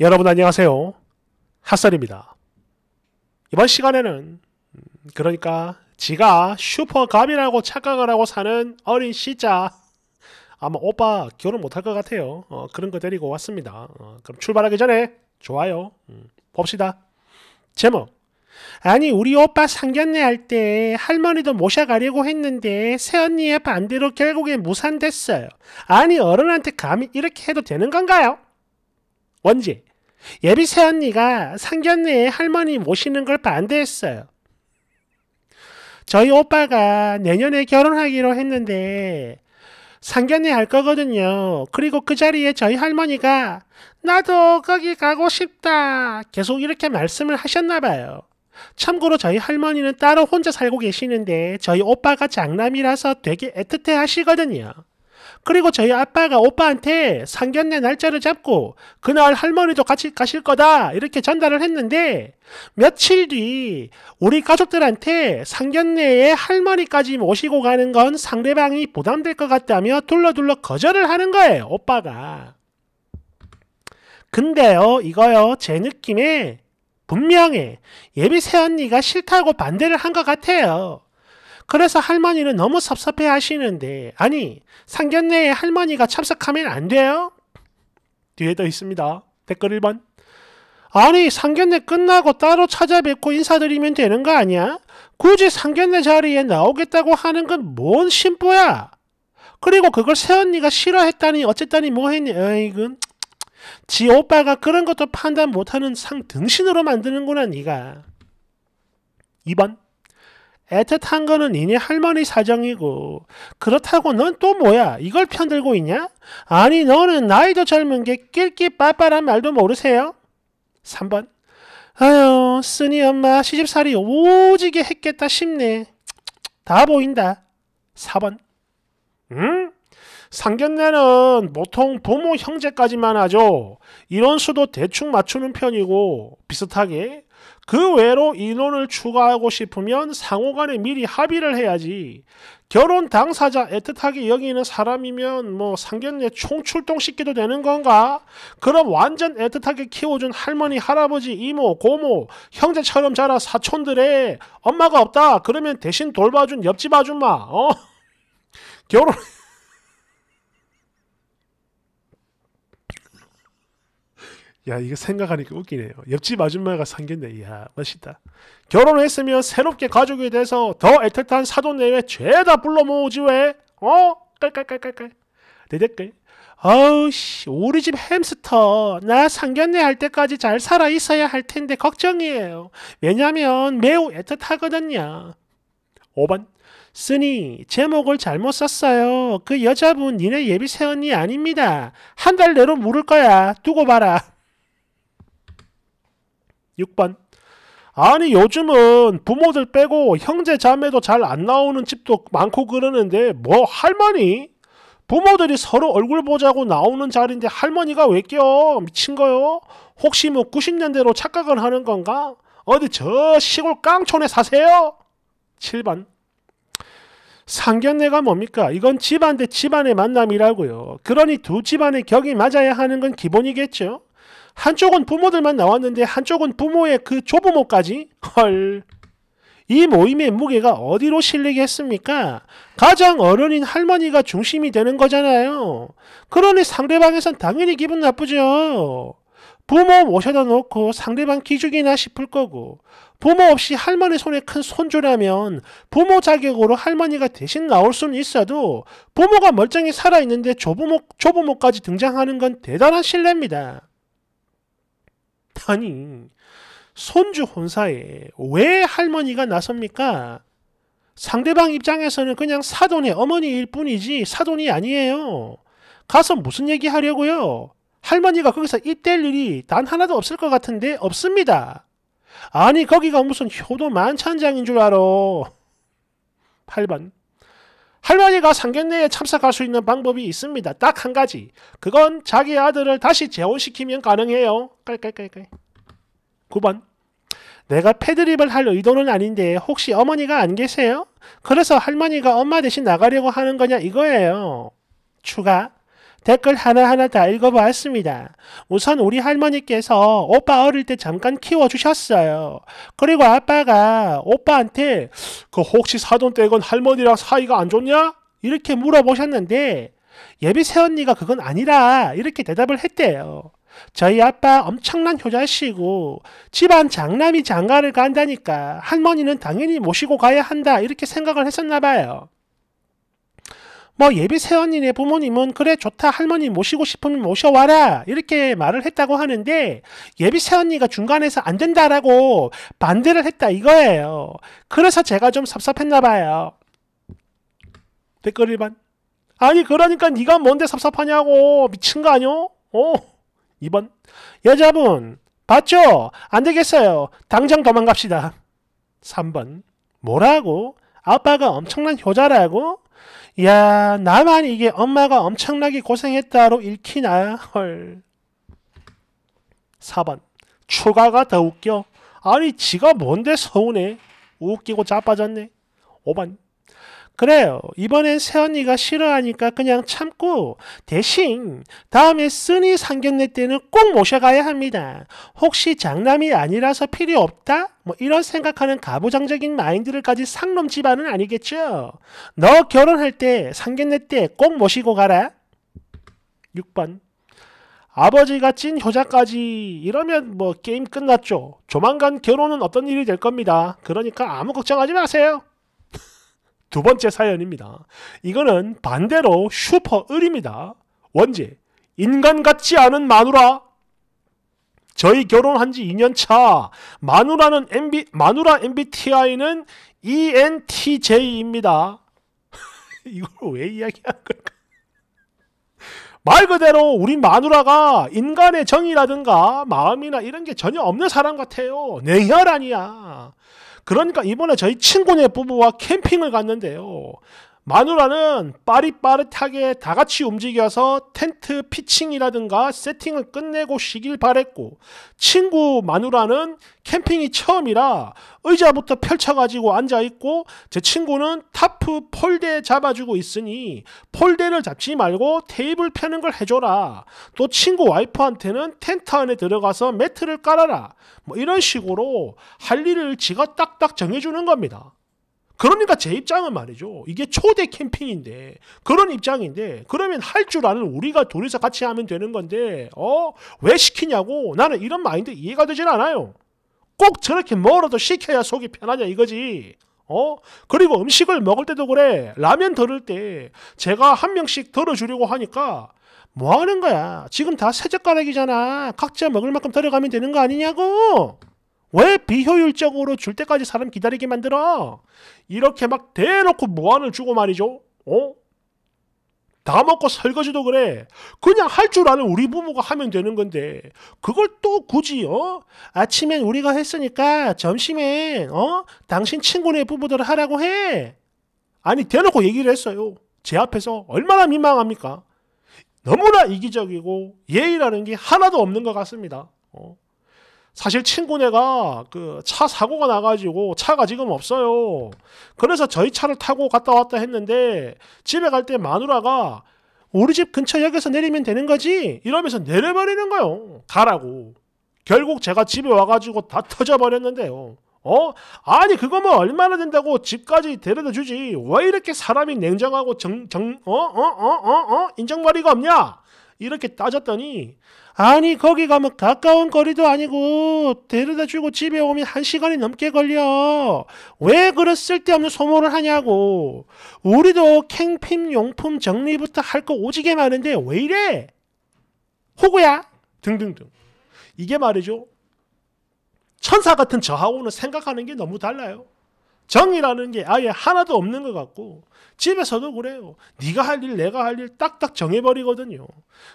여러분 안녕하세요. 핫설입니다. 이번 시간에는 음, 그러니까 지가 슈퍼갑이라고 착각을 하고 사는 어린 시자 아마 오빠 결혼 못할 것 같아요. 어, 그런 거 데리고 왔습니다. 어, 그럼 출발하기 전에 좋아요. 음, 봅시다. 제목 아니 우리 오빠 상견례 할 때 할머니도 모셔가려고 했는데 새언니의 반대로 결국에 무산됐어요. 아니 어른한테 감히 이렇게 해도 되는 건가요? 뭔지 예비새 언니가 상견례에 할머니 모시는 걸 반대했어요. 저희 오빠가 내년에 결혼하기로 했는데 상견례 할 거거든요. 그리고 그 자리에 저희 할머니가 나도 거기 가고 싶다 계속 이렇게 말씀을 하셨나 봐요. 참고로 저희 할머니는 따로 혼자 살고 계시는데 저희 오빠가 장남이라서 되게 애틋해 하시거든요. 그리고 저희 아빠가 오빠한테 상견례 날짜를 잡고 그날 할머니도 같이 가실 거다 이렇게 전달을 했는데 며칠 뒤 우리 가족들한테 상견례에 할머니까지 모시고 가는 건 상대방이 부담될 것 같다며 둘러둘러 거절을 하는 거예요 오빠가 근데요 이거요 제 느낌에 분명히 예비 새언니가 싫다고 반대를 한 것 같아요 그래서 할머니는 너무 섭섭해 하시는데 아니 상견례에 할머니가 참석하면 안 돼요? 뒤에더 있습니다. 댓글 1번 아니 상견례 끝나고 따로 찾아뵙고 인사드리면 되는 거 아니야? 굳이 상견례 자리에 나오겠다고 하는 건 뭔 심보야? 그리고 그걸 새언니가 싫어했다니 어쨌다니 뭐했니? 에이근 지 오빠가 그런 것도 판단 못하는 상 등신으로 만드는구나 니가 2번 애틋한 거는 이네 할머니 사정이고 그렇다고 넌 또 뭐야 이걸 편들고 있냐? 아니 너는 나이도 젊은 게 낄끼 빠빠란 말도 모르세요? 3번 아유 쓰니 엄마 시집살이 오지게 했겠다 싶네 다 보인다 4번 응? 상견례는 보통 부모 형제까지만 하죠. 이런 수도 대충 맞추는 편이고 비슷하게 그 외로 인원을 추가하고 싶으면 상호 간에 미리 합의를 해야지. 결혼 당사자 애틋하게 여기는 사람이면 뭐 상견례 총출동시키도 되는 건가? 그럼 완전 애틋하게 키워준 할머니, 할아버지, 이모, 고모, 형제처럼 자라 사촌들의 엄마가 없다. 그러면 대신 돌봐준 옆집 아줌마, 어? 결혼, 야 이거 생각하니까 웃기네요. 옆집 아줌마가 상견례 이야 멋있다. 결혼했으면 을 새롭게 가족이돼서더 애틋한 사돈 내외 죄다 불러 모으지 왜? 어? 깔깔깔깔깔. 대댓글. 아우씨 우리 집 햄스터 나 상견례 할 때까지 잘 살아 있어야 할 텐데 걱정이에요. 왜냐면 매우 애틋하거든요. 5번 쓰니 제목을 잘못 썼어요. 그 여자분 니네 예비 새언니 아닙니다. 한 달 내로 물을 거야. 두고 봐라. 6번. 아니 요즘은 부모들 빼고 형제 자매도 잘 안 나오는 집도 많고 그러는데 뭐 할머니? 부모들이 서로 얼굴 보자고 나오는 자리인데 할머니가 왜 껴? 미친 거요? 혹시 뭐 90년대로 착각을 하는 건가? 어디 저 시골 깡촌에 사세요? 7번 상견례가 뭡니까? 이건 집안 대 집안의 만남이라고요. 그러니 두 집안의 격이 맞아야 하는 건 기본이겠죠. 한쪽은 부모들만 나왔는데 한쪽은 부모의 그 조부모까지? 헐. 이 모임의 무게가 어디로 실리겠습니까? 가장 어른인 할머니가 중심이 되는 거잖아요. 그러니 상대방에선 당연히 기분 나쁘죠. 부모 모셔다 놓고 상대방 기죽이나 싶을 거고 부모 없이 할머니 손에 큰 손주라면 부모 자격으로 할머니가 대신 나올 수는 있어도 부모가 멀쩡히 살아있는데 조부모, 조부모까지 등장하는 건 대단한 신뢰입니다. 아니, 손주 혼사에 왜 할머니가 나섭니까? 상대방 입장에서는 그냥 사돈의 어머니일 뿐이지 사돈이 아니에요. 가서 무슨 얘기 하려고요? 할머니가 거기서 이댈 일이 단 하나도 없을 것 같은데 없습니다. 아니 거기가 무슨 효도 만찬장인 줄 알아. 8번 할머니가 상견례에 참석할 수 있는 방법이 있습니다. 딱 한 가지. 그건 자기 아들을 다시 재혼시키면 가능해요. 깔깔깔깔. 9번. 내가 패드립을 할 의도는 아닌데 혹시 어머니가 안 계세요? 그래서 할머니가 엄마 대신 나가려고 하는 거냐 이거예요. 추가. 댓글 하나하나 다 읽어보았습니다. 우선 우리 할머니께서 오빠 어릴 때 잠깐 키워주셨어요. 그리고 아빠가 오빠한테 그 혹시 사돈 댁은 할머니랑 사이가 안 좋냐? 이렇게 물어보셨는데 예비 새언니가 그건 아니라 이렇게 대답을 했대요. 저희 아빠 엄청난 효자시고 집안 장남이 장가를 간다니까 할머니는 당연히 모시고 가야 한다 이렇게 생각을 했었나 봐요. 뭐 예비 세원인의 부모님은 그래 좋다 할머니 모시고 싶으면 모셔와라 이렇게 말을 했다고 하는데 예비 세언니가 중간에서 안 된다라고 반대를 했다 이거예요. 그래서 제가 좀 섭섭했나 봐요. 댓글 1번 아니 그러니까 네가 뭔데 섭섭하냐고 미친 거 아니오? 어? 2번 여자분 봤죠? 안 되겠어요. 당장 도망갑시다. 3번 뭐라고? 아빠가 엄청난 효자라고? 야 나만 이게 엄마가 엄청나게 고생했다로 읽히나 헐 4번 추가가 더 웃겨 아니 지가 뭔데 서운해 웃기고 자빠졌네 5번 그래요. 이번엔 새언니가 싫어하니까 그냥 참고 대신 다음에 쓰니 상견례 때는 꼭 모셔가야 합니다. 혹시 장남이 아니라서 필요 없다? 뭐 이런 생각하는 가부장적인 마인드를까지 상놈 집안은 아니겠죠. 너 결혼할 때 상견례 때 꼭 모시고 가라. 6번 아버지가 찐 효자까지 이러면 뭐 게임 끝났죠. 조만간 결혼은 어떤 일이 될 겁니다. 그러니까 아무 걱정하지 마세요. 두 번째 사연입니다. 이거는 반대로 슈퍼 을입니다. 원지, 인간 같지 않은 마누라. 저희 결혼한 지 2년 차. 마누라는 MB, 마누라 MBTI는 ENTJ입니다. 이걸 왜 이야기한 걸까? 말 그대로 우리 마누라가 인간의 정이라든가 마음이나 이런 게 전혀 없는 사람 같아요. 냉혈 아니야. 그러니까 이번에 저희 친구네 부부와 캠핑을 갔는데요. 마누라는 빠릿빠릿하게 다 같이 움직여서 텐트 피칭이라든가 세팅을 끝내고 쉬길 바랬고 친구 마누라는 캠핑이 처음이라 의자부터 펼쳐가지고 앉아있고 제 친구는 타프 폴대 잡아주고 있으니 폴대를 잡지 말고 테이블 펴는 걸 해줘라 또 친구 와이프한테는 텐트 안에 들어가서 매트를 깔아라 뭐 이런 식으로 할 일을 지가 딱딱 정해주는 겁니다. 그러니까 제 입장은 말이죠. 이게 초대 캠핑인데 그런 입장인데 그러면 할 줄 아는 우리가 둘이서 같이 하면 되는 건데 어 왜 시키냐고 나는 이런 마인드 이해가 되질 않아요. 꼭 저렇게 멀어도 시켜야 속이 편하냐 이거지. 어? 그리고 음식을 먹을 때도 그래. 라면 들을때 제가 한 명씩 덜어주려고 하니까 뭐 하는 거야? 지금 다세 젓가락이잖아. 각자 먹을 만큼 들어가면 되는 거 아니냐고. 왜 비효율적으로 줄 때까지 사람 기다리게 만들어? 이렇게 막 대놓고 무안을 주고 말이죠. 어? 다 먹고 설거지도 그래. 그냥 할 줄 아는 우리 부모가 하면 되는 건데 그걸 또 굳이 어? 아침엔 우리가 했으니까 점심엔 어? 당신 친구네 부부들 하라고 해. 아니 대놓고 얘기를 했어요. 제 앞에서 얼마나 민망합니까? 너무나 이기적이고 예의라는 게 하나도 없는 것 같습니다. 어? 사실 친구네가 그 차 사고가 나가지고 차가 지금 없어요. 그래서 저희 차를 타고 갔다 왔다 했는데 집에 갈 때 마누라가 우리 집 근처역에서 내리면 되는 거지? 이러면서 내려버리는 거요. 가라고. 결국 제가 집에 와가지고 다 터져버렸는데요. 어? 아니 그거 뭐 얼마나 된다고 집까지 데려다 주지 왜 이렇게 사람이 냉정하고 정 정어어어어어 어? 어? 어? 인정머리가 없냐 이렇게 따졌더니 아니 거기 가면 가까운 거리도 아니고 데려다 주고 집에 오면 한 시간이 넘게 걸려. 왜 그런 쓸데없는 소모를 하냐고. 우리도 캠핑 용품 정리부터 할 거 오지게 많은데 왜 이래? 호구야? 등등등. 이게 말이죠. 천사 같은 저하고는 생각하는 게 너무 달라요. 정이라는 게 아예 하나도 없는 것 같고 집에서도 그래요. 네가 할 일, 내가 할 일 딱딱 정해버리거든요.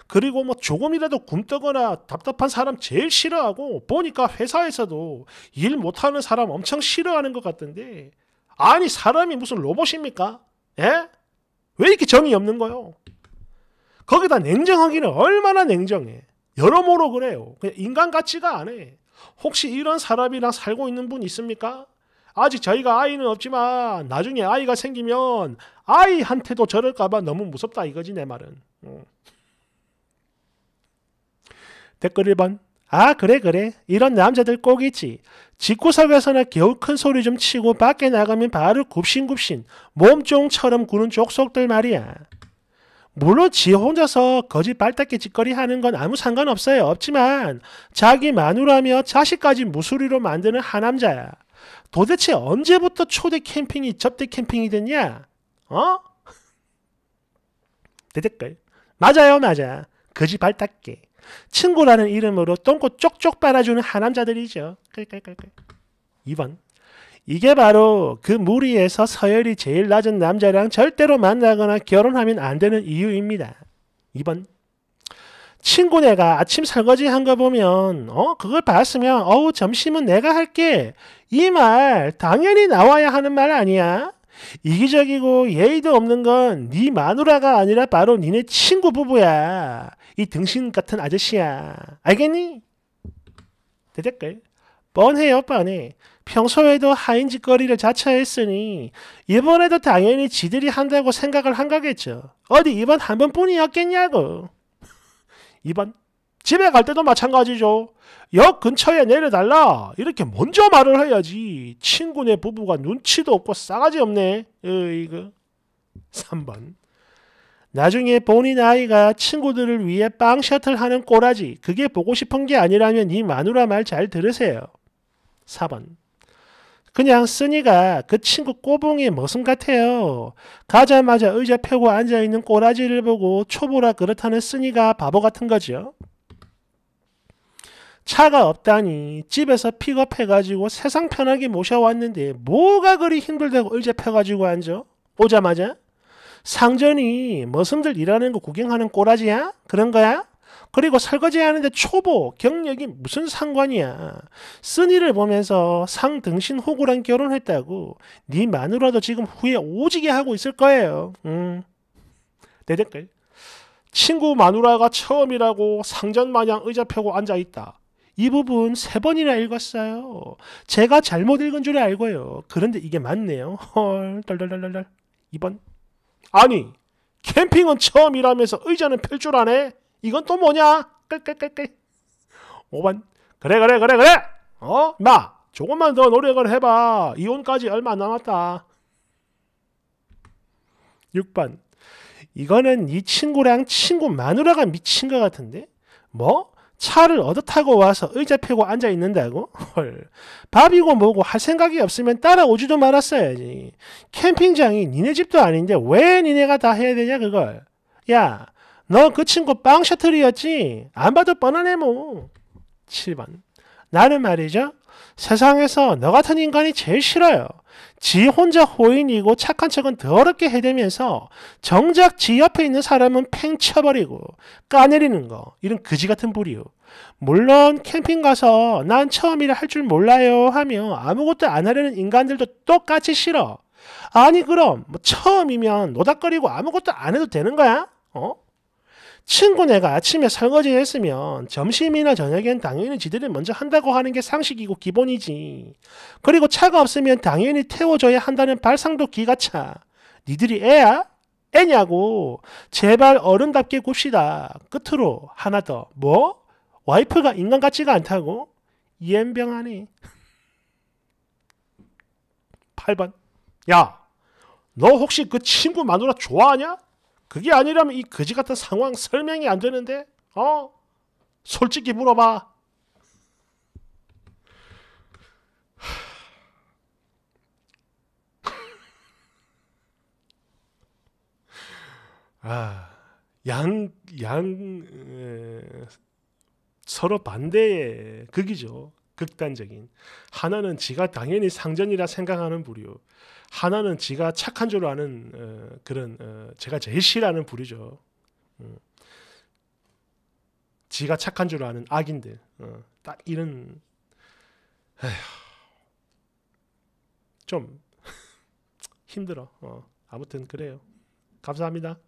그리고 뭐 조금이라도 굼뜨거나 답답한 사람 제일 싫어하고 보니까 회사에서도 일 못하는 사람 엄청 싫어하는 것 같던데 아니 사람이 무슨 로봇입니까? 예? 왜 이렇게 정이 없는 거요? 거기다 냉정하기는 얼마나 냉정해. 여러모로 그래요. 그냥 인간 같지가 안 해. 혹시 이런 사람이랑 살고 있는 분 있습니까? 아직 저희가 아이는 없지만 나중에 아이가 생기면 아이한테도 저럴까봐 너무 무섭다 이거지 내 말은. 어. 댓글 1번 아 그래 그래 이런 남자들 꼭 있지 집구석에서나 겨우 큰 소리 좀 치고 밖에 나가면 바로 굽신굽신 몸종처럼 구는 족속들 말이야 물론 지 혼자서 거짓 발딱기 짓거리 하는 건 아무 상관없어요 없지만 자기 마누라며 자식까지 무수리로 만드는 한남자야 도대체 언제부터 초대 캠핑이 접대 캠핑이 됐냐? 어? 대댓글. 맞아요, 맞아. 거지 발닦기. 친구라는 이름으로 똥꼬 쪽쪽 빨아주는 하남자들이죠. 끌끌끌끌. 2번. 이게 바로 그 무리에서 서열이 제일 낮은 남자랑 절대로 만나거나 결혼하면 안 되는 이유입니다. 2번. 친구네가 아침 설거지 한 거 보면 어 그걸 봤으면 어우 점심은 내가 할게 이 말 당연히 나와야 하는 말 아니야 이기적이고 예의도 없는 건 네 마누라가 아니라 바로 니네 친구 부부야 이 등신 같은 아저씨야 알겠니? 대댓글 뻔해요 뻔해 평소에도 하인 짓거리를 자처했으니 이번에도 당연히 지들이 한다고 생각을 한 거겠죠 어디 이번 한 번뿐이었겠냐고 2번 집에 갈 때도 마찬가지죠. 역 근처에 내려달라 이렇게 먼저 말을 해야지 친구네 부부가 눈치도 없고 싸가지 없네. 어, 이거 3번 나중에 본인 아이가 친구들을 위해 빵 셔틀 하는 꼬라지 그게 보고 싶은 게 아니라면 이 마누라 말 잘 들으세요. 4번 그냥 쓰니가 그 친구 꼬붕이 머슴 같아요. 가자마자 의자 펴고 앉아있는 꼬라지를 보고 초보라 그렇다는 쓰니가 바보 같은 거죠. 차가 없다니 집에서 픽업해가지고 세상 편하게 모셔왔는데 뭐가 그리 힘들다고 의자 펴가지고 앉아? 오자마자? 상전이 머슴들 일하는 거 구경하는 꼬라지야? 그런 거야? 그리고 설거지하는데 초보, 경력이 무슨 상관이야. 쓴이를 보면서 상등신 호구랑 결혼했다고 네 마누라도 지금 후회 오지게 하고 있을 거예요. 음. 내 댓글. 친구 마누라가 처음이라고 상전 마냥 의자 펴고 앉아있다. 이 부분 세 번이나 읽었어요. 제가 잘못 읽은 줄 알고요. 그런데 이게 맞네요. 헐, 덜덜덜덜. 2번. 아니, 캠핑은 처음이라면서 의자는 펼 줄 아네? 이건 또 뭐냐? 끌끌끌끌. 5번. 그래, 그래, 그래, 그래! 어? 마! 조금만 더 노력을 해봐. 이혼까지 얼마 안 남았다. 6번. 이거는 이 친구랑 친구 마누라가 미친 것 같은데? 뭐? 차를 얻어 타고 와서 의자 펴고 앉아 있는다고? 헐. 밥이고 뭐고 할 생각이 없으면 따라오지도 말았어야지. 캠핑장이 니네 집도 아닌데 왜 니네가 다 해야 되냐, 그걸? 야, 너그 친구 빵 셔틀이었지? 안 봐도 뻔하네 뭐. 7번. 나는 말이죠. 세상에서 너 같은 인간이 제일 싫어요. 지 혼자 호인이고 착한 척은 더럽게 해대면서 정작 지 옆에 있는 사람은 팽쳐버리고 까내리는 거. 이런 그지 같은 부류. 물론 캠핑 가서 난 처음이라 할 줄 몰라요 하며 아무것도 안 하려는 인간들도 똑같이 싫어. 아니 그럼 뭐 처음이면 노닥거리고 아무것도 안 해도 되는 거야? 어? 친구네가 아침에 설거지를 했으면 점심이나 저녁엔 당연히 지들이 먼저 한다고 하는 게 상식이고 기본이지. 그리고 차가 없으면 당연히 태워줘야 한다는 발상도 기가 차. 니들이 애야? 애냐고. 제발 어른답게 굽시다. 끝으로 하나 더. 뭐? 와이프가 인간 같지가 않다고? 이엠병하니. 8번. 야, 너 혹시 그 친구 마누라 좋아하냐? 그게 아니라면 이 거지 같은 상황 설명이 안 되는데? 어? 솔직히 물어봐. 아, 양, 양, 에, 서로 반대의 극이죠. 극단적인 하나는 지가 당연히 상전이라 생각하는 부류 하나는 지가 착한 줄 아는 어, 그런 어, 제가 제일 싫어하는 부류죠 어. 지가 착한 줄 아는 악인들 어, 딱 이런 에휴, 좀 힘들어 어 아무튼 그래요 감사합니다